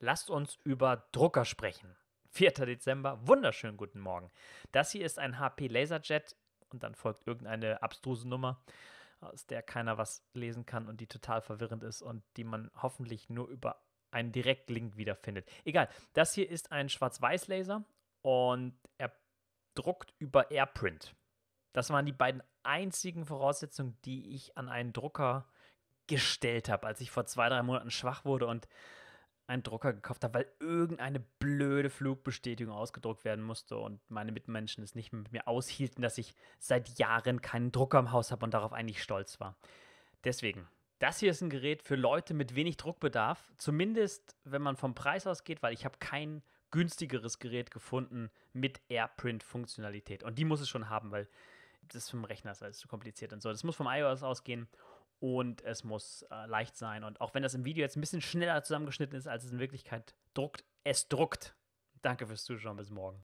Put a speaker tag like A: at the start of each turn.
A: Lasst uns über Drucker sprechen. 4. Dezember, wunderschönen guten Morgen. Das hier ist ein HP Laserjet und dann folgt irgendeine abstruse Nummer, aus der keiner was lesen kann und die total verwirrend ist und die man hoffentlich nur über einen Direktlink wiederfindet. Egal, das hier ist ein Schwarz-Weiß-Laser und er druckt über Airprint. Das waren die beiden einzigen Voraussetzungen, die ich an einen Drucker gestellt habe, als ich vor zwei, drei Monaten schwach wurde und einen Drucker gekauft habe, weil irgendeine blöde Flugbestätigung ausgedruckt werden musste und meine Mitmenschen es nicht mit mir aushielten, dass ich seit Jahren keinen Drucker im Haus habe und darauf eigentlich stolz war. Deswegen, das hier ist ein Gerät für Leute mit wenig Druckbedarf, zumindest wenn man vom Preis ausgeht, weil ich habe kein günstigeres Gerät gefunden mit AirPrint-Funktionalität. Und die muss es schon haben, weil das vom Rechner ist alles zu kompliziert und so. Das muss vom iOS ausgehen und es muss äh, leicht sein. Und auch wenn das im Video jetzt ein bisschen schneller zusammengeschnitten ist, als es in Wirklichkeit druckt, es druckt. Danke fürs Zuschauen, bis morgen.